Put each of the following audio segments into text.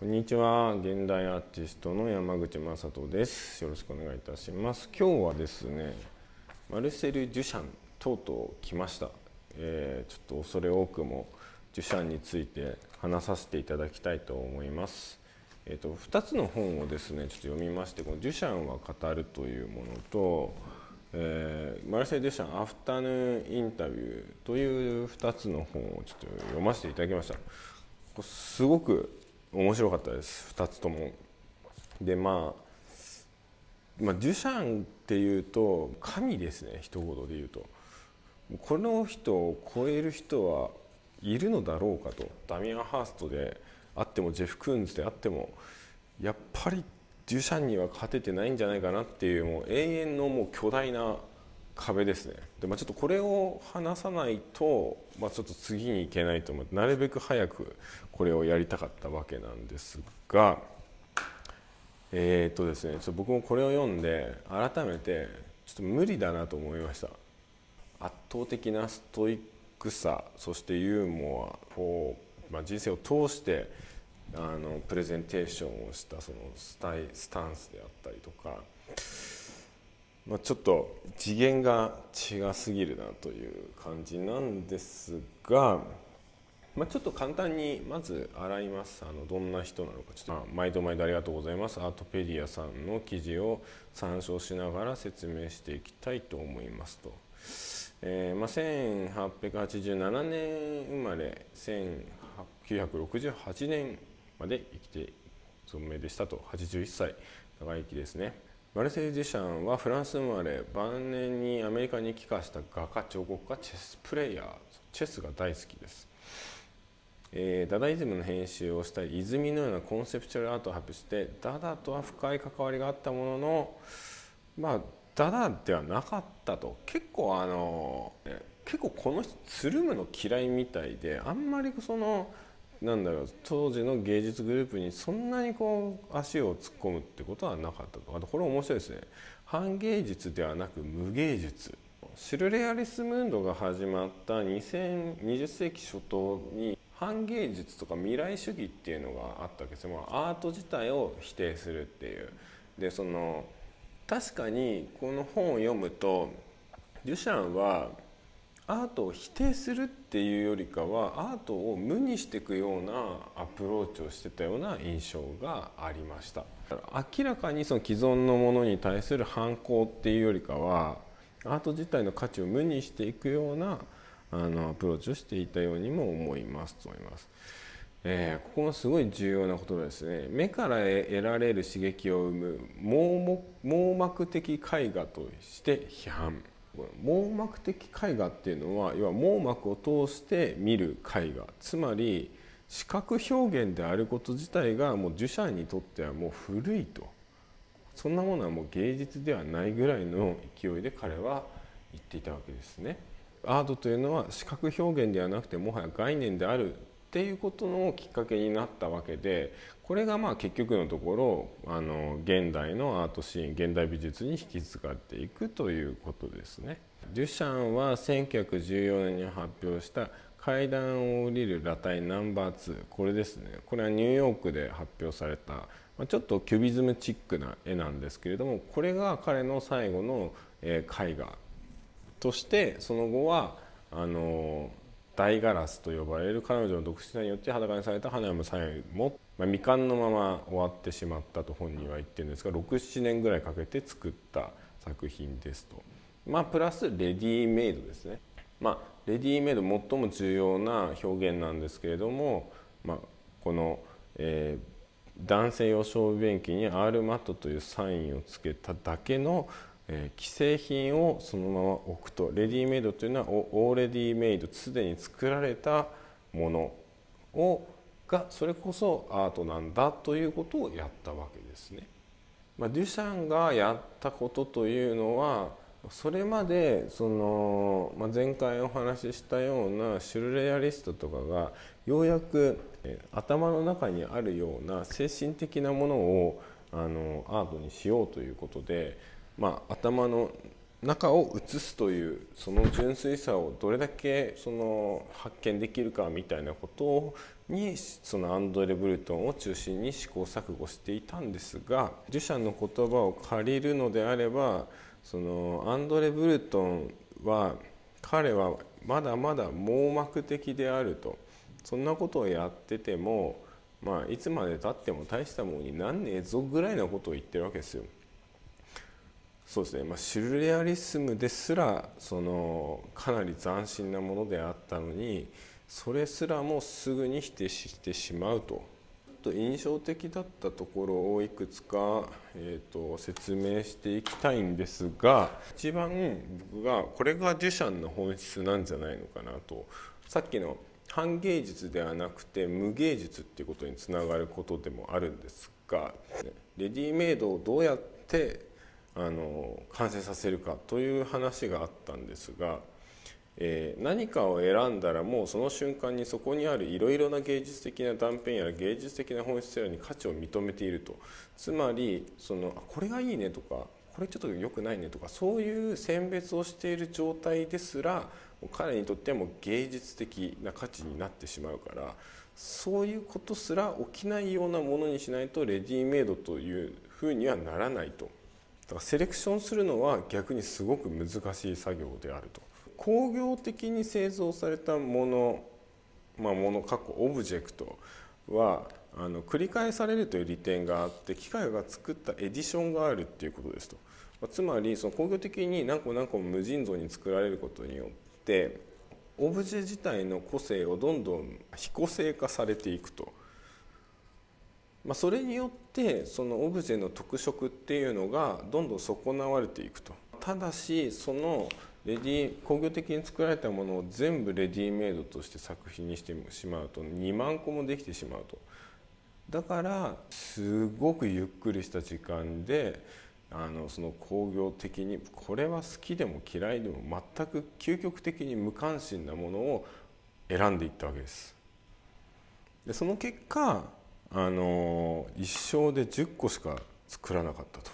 こんにちは現代アーティストの山口雅人ですよろしくお願いいたします今日はですねマルセル・デュシャンとうとう来ました、えー、ちょっと恐れ多くもデュシャンについて話させていただきたいと思いますえーと、と2つの本をですねちょっと読みましてこの「デュシャンは語る」というものと、えー、マルセル・デュシャンアフタヌーンインタビューという2つの本をちょっと読ませていただきましたすごく面白かったです2つとも。でまあまあ、デュシャンっていうと神ですね一言で言うとこの人を超える人はいるのだろうかとダミアン・ハーストであってもジェフ・クーンズであってもやっぱりデュシャンには勝ててないんじゃないかなっていうもう永遠のもう巨大な壁ですねで、まあ、ちょっとこれを話さないと、まあ、ちょっと次に行けないと思ってなるべく早くこれをやりたかったわけなんですがえー、っとですねちょっと僕もこれを読んで改めてちょっと無理だなと思いました圧倒的なストイックさそしてユーモアを、まあ、人生を通してあのプレゼンテーションをしたそのスタイスタンスであったりとかまあ、ちょっと次元が違すぎるなという感じなんですが、まあ、ちょっと簡単にまず洗いますあのどんな人なのかちょっと、毎度毎度ありがとうございますアートペディアさんの記事を参照しながら説明していきたいと思いますと。えーまあ、1887年生まれ1968年まで生きて存命でしたと81歳長生きですね。マルセイジシャンはフランス生まれ晩年にアメリカに帰化した画家彫刻家チェスプレイヤーチェスが大好きです、えー、ダダイズムの編集をしたり泉のようなコンセプチュアルアートを発表してダダとは深い関わりがあったもののまあダダではなかったと結構あの結構この人つるむの嫌いみたいであんまりその。なんだろう当時の芸術グループにそんなにこう足を突っ込むってことはなかったとあとこれ面白いですね反芸術ではなく無芸術シルレアリスム運動が始まった2020世紀初頭に反芸術とか未来主義っていうのがあったわけですよ、まあ、アート自体を否定するっていうでその確かにこの本を読むとデュシャンはアートを否定するっていうよりかはアートを無にしていくようなアプローチをしてたような印象がありました明らかにその既存のものに対する反抗っていうよりかはアート自体の価値を無にしていくようなあのアプローチをしていたようにも思いますと思います。えー、ここもすごい重要なことですね目から得られる刺激を生む網膜的絵画として批判網膜的絵画っていうのは要は網膜を通して見る絵画つまり視覚表現であること自体がもう受者にとってはもう古いとそんなものはもう芸術ではないぐらいの勢いで彼は言っていたわけですね。アートというのは視覚表現ではなくてもはや概念であるっていうことのきっかけになったわけでこれがまあ結局のところあの現代のアートシーン現代美術に引き継がれていくということですね。デュシャンは1914年に発表した階段を降りる裸体ナンバー2これですねこれはニューヨークで発表されたちょっとキュビズムチックな絵なんですけれどもこれが彼の最後の絵画としてその後はあの大ガラスと呼ばれる彼女の独身によって裸にされた花山さえも、まあ、未完のまま終わってしまったと本人は言ってるんですが67年ぐらいかけて作った作品ですと。まあ、プラスレディーメイドですね、まあ、レディーメイド最も重要な表現なんですけれども、まあ、この、えー、男性用小便器に R マットというサインをつけただけのえー、既製品をそのまま置くとレディメイドというのはオーレディメイドすでに作られたものをがそれこそアートなんだということをやったわけですね。まあ、デュシャンがやったことというのはそれまでその、まあ、前回お話ししたようなシュルレアリストとかがようやく頭の中にあるような精神的なものをあのアートにしようということでまあ、頭の中を映すというその純粋さをどれだけその発見できるかみたいなことにそのアンドレ・ブルトンを中心に試行錯誤していたんですが儒者の言葉を借りるのであればそのアンドレ・ブルトンは彼はまだまだ網膜的であるとそんなことをやってても、まあ、いつまでたっても大したものになんねえぞぐらいのことを言ってるわけですよ。そうですね、まあ、シュルレアリスムですらそのかなり斬新なものであったのにそれすらもすぐに否定してしまうと。と印象的だったところをいくつか、えーと、説明していきたいんですが一番僕がこれがデュシャンの本質なんじゃないのかなとさっきの半芸術ではなくて無芸術っていうことにつながることでもあるんですがレディメイドをどうやってあの完成させるかという話があったんですが、えー、何かを選んだらもうその瞬間にそこにあるいろいろな芸術的な断片や芸術的な本質やらに価値を認めているとつまりそのあこれがいいねとかこれちょっと良くないねとかそういう選別をしている状態ですら彼にとってはもう芸術的な価値になってしまうからそういうことすら起きないようなものにしないとレディーメイドというふうにはならないと。だからセレクションするのは逆にすごく難しい作業であると工業的に製造されたものまあものっこオブジェクトはあの繰り返されるという利点があって機械が作ったエディションがあるっていうことですと、まつまりその工業的に何個何個も無尽蔵に作られることによってオブジェ自体の個性をどんどん非個性化されていくと。まあ、それによってそのオブジェの特色っていうのがどんどん損なわれていくとただしそのレディ工業的に作られたものを全部レディメイドとして作品にしてしまうと2万個もできてしまうとだからすごくゆっくりした時間であのその工業的にこれは好きでも嫌いでも全く究極的に無関心なものを選んでいったわけです。でその結果あの一生で10個しか作らなかったと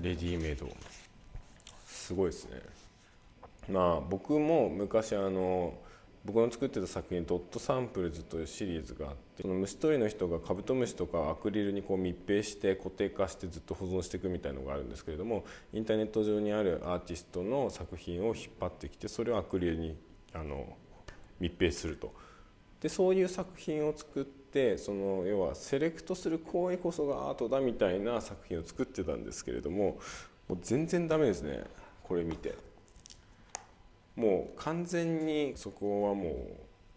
レディーメイドすごいですねまあ僕も昔あの僕の作ってた作品「ドットサンプルズ」というシリーズがあってその虫取りの人がカブトムシとかアクリルにこう密閉して固定化してずっと保存していくみたいのがあるんですけれどもインターネット上にあるアーティストの作品を引っ張ってきてそれをアクリルにあの密閉すると。でそういう作品を作っってその要はセレクトする行為こそがアートだみたいな作品を作ってたんですけれどももう全然ダメですねこれ見てもう完全にそこはも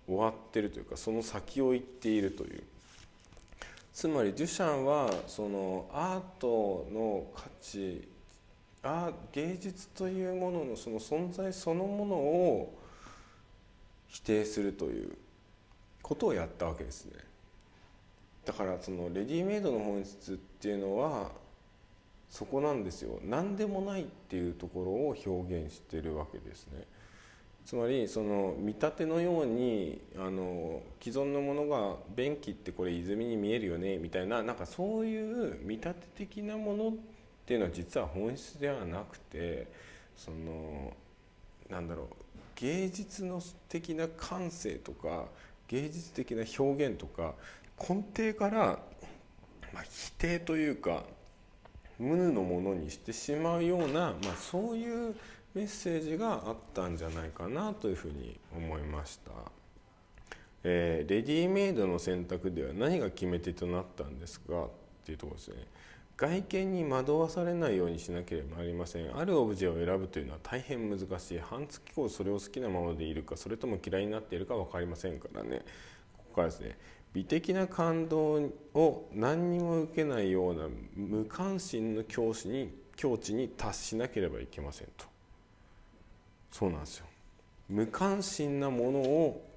う終わってるというかその先を行っているというつまりデュシャンはそのアートの価値あ芸術というもののその存在そのものを否定するということをやったわけですね。だからそのレディメイドの本質っていうのはそこなんですよ何でもないっていうところを表現してるわけですねつまりその見立てのようにあの既存のものが便器ってこれ泉に見えるよねみたいななんかそういう見立て的なものっていうのは実は本質ではなくてそのなんだろう芸術の的な感性とか芸術的な表現とか根底から、まあ、否定というか無のものにしてしまうような、まあ、そういうメッセージがあったんじゃないかなというふうに思いました。えー、レディーメイドの選択では何が決め手となったんですかっていうところですね。外見に惑わされないようにしなければなりませんあるオブジェを選ぶというのは大変難しい半月後それを好きなままでいるかそれとも嫌いになっているか分かりませんからねここからですね美的な感動を何にも受けないような無関心の境地に境地に達しなければいけませんとそうなんですよ無関心なものを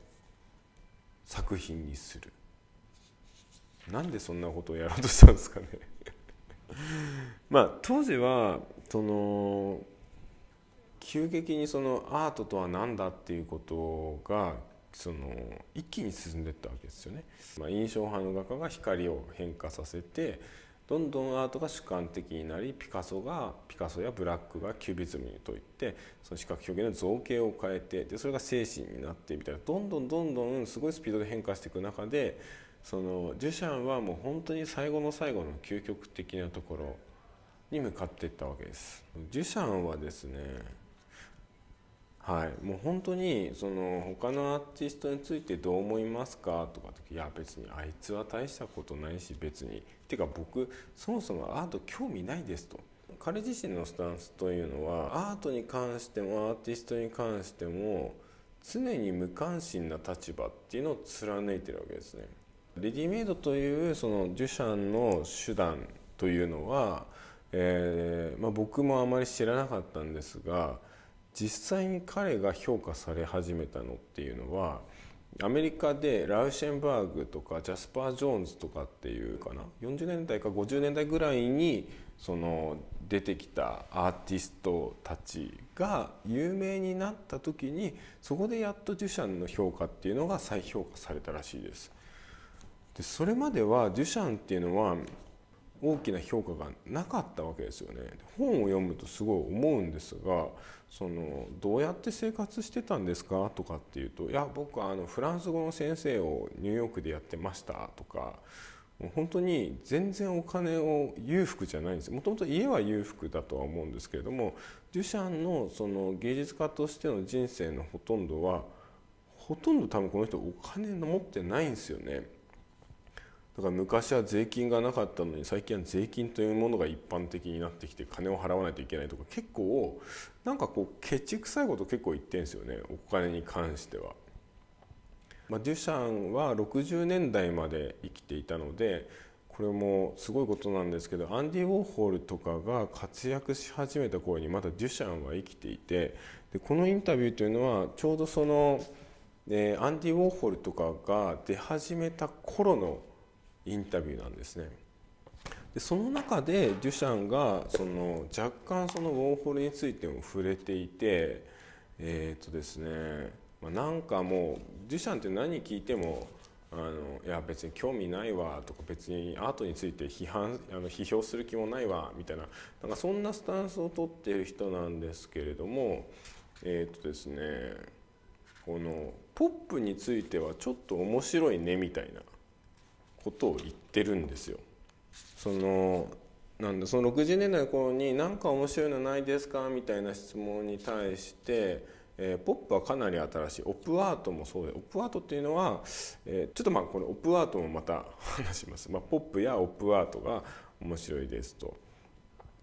作品にするなんでそんなことをやろうとしたんですかね まあ当時はその急激にそのアートとは何だっていうことがその一気に進んでったわけですよね。まあ、印象派の画家が光を変化させてどんどんアートが主観的になりピカソがピカソやブラックがキュビズムにといってその視覚表現の造形を変えてでそれが精神になってみたいなどんどんどんどんすごいスピードで変化していく中でそのデュシャンはもう本当に最後の最後の究極的なところに向かっていったわけです。デュシャンはですねはい、もう本当にその他のアーティストについてどう思いますかとかっていや別にあいつは大したことないし別にっていうか僕そもそもアート興味ないですと彼自身のスタンスというのはアートに関してもアーティストに関しても常に無関心な立場っていうのを貫いてるわけですね。レディメイドというそのデュシャンの手段というのは、えーまあ、僕もあまり知らなかったんですが実際に彼が評価され始めたのっていうのはアメリカでラウシェンバーグとかジャスパー・ジョーンズとかっていうかな40年代か50年代ぐらいにその出てきたアーティストたちが有名になった時にそこでやっとデュシャンの評価っていうのが再評価されたらしいです。でそれまではデュシャンっていうのは大きな評価がなかったわけですよね。本を読むとすごい思うんですがそのどうやって生活してたんですかとかっていうといや僕はあのフランス語の先生をニューヨークでやってましたとかもう本当に全然お金を裕福じゃないんですもともと家は裕福だとは思うんですけれどもデュシャンのその芸術家としての人生のほとんどはほとんど多分この人お金持ってないんですよね。だから昔は税金がなかったのに最近は税金というものが一般的になってきて金を払わないといけないとか結構なんかこうケチくさいこと結構言ってんですよねお金に関しては。まあ、デュシャンは60年代まで生きていたのでこれもすごいことなんですけどアンディ・ウォーホールとかが活躍し始めた頃にまだデュシャンは生きていてでこのインタビューというのはちょうどその、えー、アンディ・ウォーホールとかが出始めた頃のインタビューなんですね。でその中でデュシャンがその若干そのウォーホルについても触れていてえっ、ー、とですね、まあ、なんかもうデュシャンって何聞いてもあのいや別に興味ないわとか別にアートについて批判あの批評する気もないわみたいななんかそんなスタンスを取ってる人なんですけれどもえっ、ー、とですねこのポップについてはちょっと面白いねみたいなことを言ってるんですよ。そのなんだその60年代の頃に何か面白いのないですかみたいな質問に対して、えー、ポップはかなり新しいオプアートもそうでオプアートっていうのは、えー、ちょっとまあこのオプアートもまた話します、まあ、ポップやオプアートが面白いですと。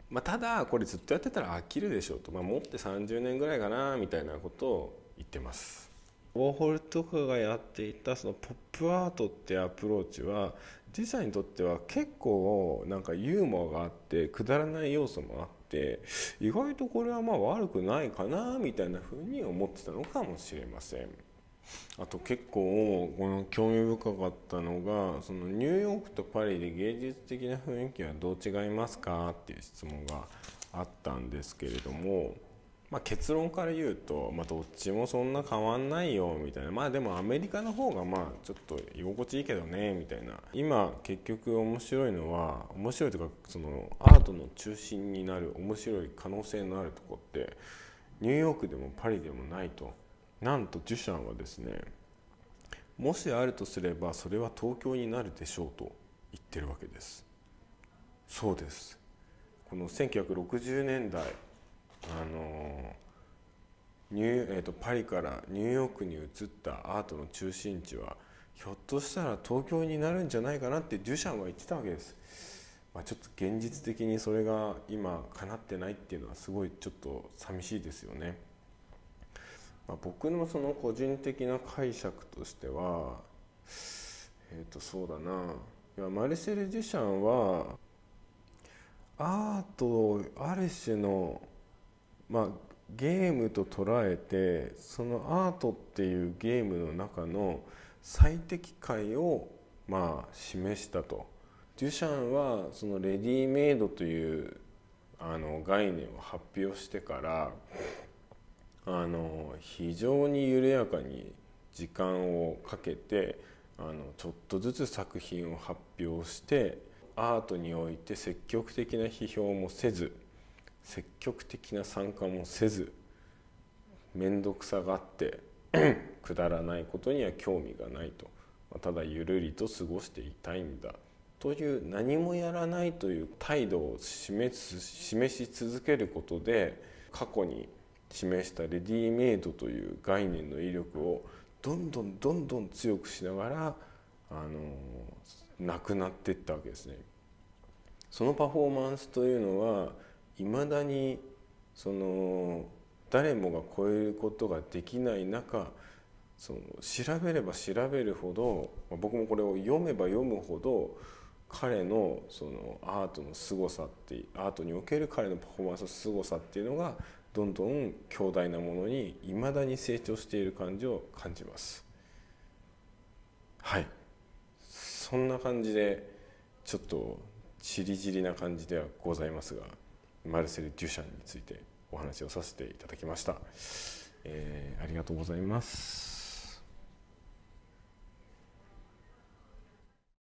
まあ、ただこれずっとやってたら飽きるでしょうと、まあ、持って30年ぐらいかなみたいなことを言ってます。ウォーホルとかがやっていたそのポップアートってアプローチは時社にとっては結構なんかユーモアがあってくだらない要素もあって意外とこれはまあ悪くないかなみたいなふうに思ってたのかもしれません。あと結構この興味深かったのがそのニューヨークとパリで芸術的な雰囲気はどう違いますかっていう質問があったんですけれどもまあ、結論から言うと、まあ、どっちもそんな変わんないよみたいなまあでもアメリカの方がまあちょっと居心地いいけどねみたいな今結局面白いのは面白いというかそのアートの中心になる面白い可能性のあるとこってニューヨークでもパリでもないとなんとジュシャンはですねもしあるとすればそれは東京になるでしょうと言ってるわけですそうですこの1960年代あのニューえーと、パリからニューヨークに移ったアートの中心地はひょっとしたら東京になるんじゃないかなってデュシャンは言ってたわけです。まあ、ちょっと現実的にそれが今叶ってないっていうのはすごいちょっと寂しいですよね。まあ、僕のその個人的な解釈としてはえっ、ー、とそうだないやマルセル・デュシャンはアートある種のまあ、ゲームと捉えてそのアートっていうゲームの中の最適解をまあ示したと。デュシャンはそのレディメイドというあの概念を発表してからあの非常に緩やかに時間をかけてあのちょっとずつ作品を発表してアートにおいて積極的な批評もせず積極的な参加もせず面倒くさがって くだらないことには興味がないと、まあ、ただゆるりと過ごしていたいんだという何もやらないという態度を示す示し続けることで過去に示したレディメイドという概念の威力をどんどんどんどん強くしながらあのなくなっていったわけですね。そのパフォーマンスというのはいまだにその誰もが超えることができない中その調べれば調べるほど、僕もこれを読めば読むほど彼のそのアートの凄さってアートにおける彼のパフォーマンスの凄さっていうのがどんどん強大なものにいまだに成長している感じを感じます。はいそんな感じでちょっとちりぢりな感じではございますが。マルセル・デュシャンについてお話をさせていただきました、えー、ありがとうございます